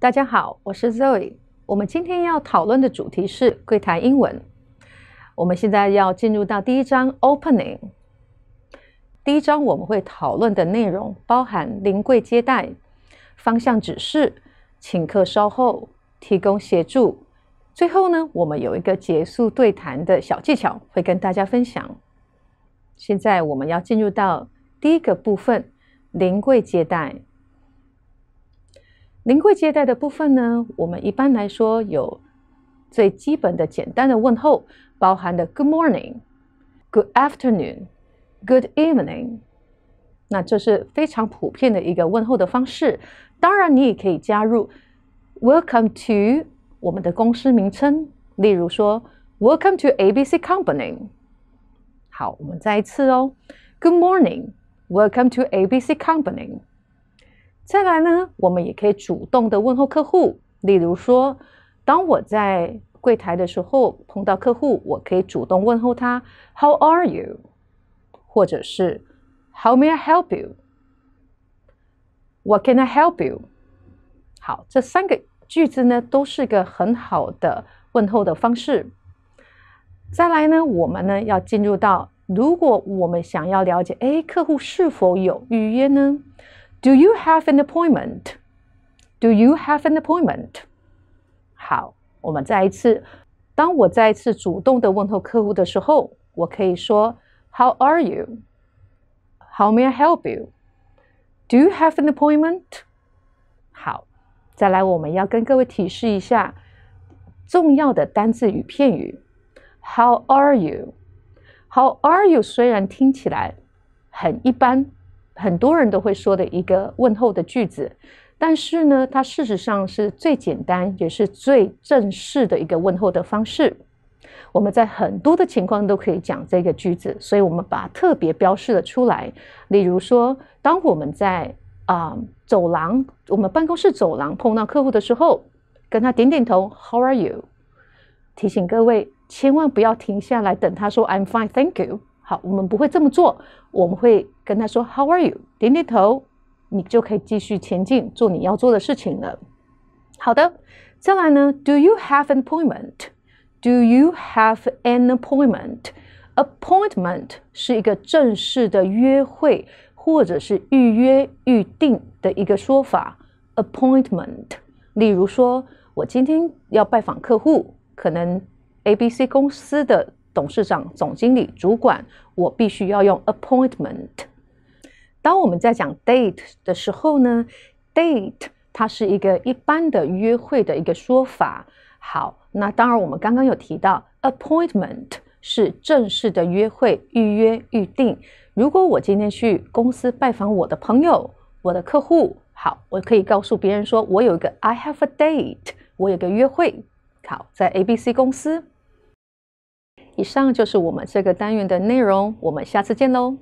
大家好，我是 Zoe。我们今天要讨论的主题是柜台英文。我们现在要进入到第一章 Opening。第一章我们会讨论的内容包含临柜接待、方向指示、请客稍后、提供协助。最后呢，我们有一个结束对谈的小技巧会跟大家分享。现在我们要进入到第一个部分临柜接待。临柜接待的部分呢，我们一般来说有最基本的简单的问候，包含的 Good morning、Good afternoon、Good evening，那这是非常普遍的一个问候的方式。当然，你也可以加入 Welcome to 我们的公司名称，例如说 Welcome to ABC Company。好，我们再一次哦，Good morning，Welcome to ABC Company。再来呢，我们也可以主动的问候客户。例如说，当我在柜台的时候碰到客户，我可以主动问候他 “How are you？” 或者是 “How may I help you？”“What can I help you？” 好，这三个句子呢都是个很好的问候的方式。再来呢，我们呢要进入到，如果我们想要了解，哎，客户是否有预约呢？Do you have an appointment? Do you have an appointment? 好，我们再一次。当我再一次主动的问候客户的时候，我可以说 How are you? How may I help you? Do you have an appointment? 好，再来我们要跟各位提示一下重要的单字与片语。How are you? How are you? 虽然听起来很一般，很多人都会说的一个问候的句子，但是呢，它事实上是最简单也是最正式的一个问候的方式。我们在很多的情况都可以讲这个句子，所以我们把它特别标示了出来。例如说，当我们在啊走廊，我们办公室走廊碰到客户的时候，跟他点点头，How are you？提醒各位千万不要停下来等他说 I'm fine，Thank you。好，我们不会这么做。我们会跟他说 “How are you？” 点点头，你就可以继续前进，做你要做的事情了。好的，再来呢？Do you have an appointment？Do you have an appointment？Appointment 是一个正式的约会或者是预约预定的一个说法。Appointment，例如说，我今天要拜访客户，可能 ABC 公司的。董事长、总经理、主管，我必须要用 appointment。当我们在讲 date 的时候呢，date 它是一个一般的约会的一个说法。好，那当然我们刚刚有提到 appointment 是正式的约会、预约、预定。如果我今天去公司拜访我的朋友、我的客户，好，我可以告诉别人说我有一个 I have a date，我有个约会。好，在 ABC 公司。以上就是我们这个单元的内容，我们下次见喽。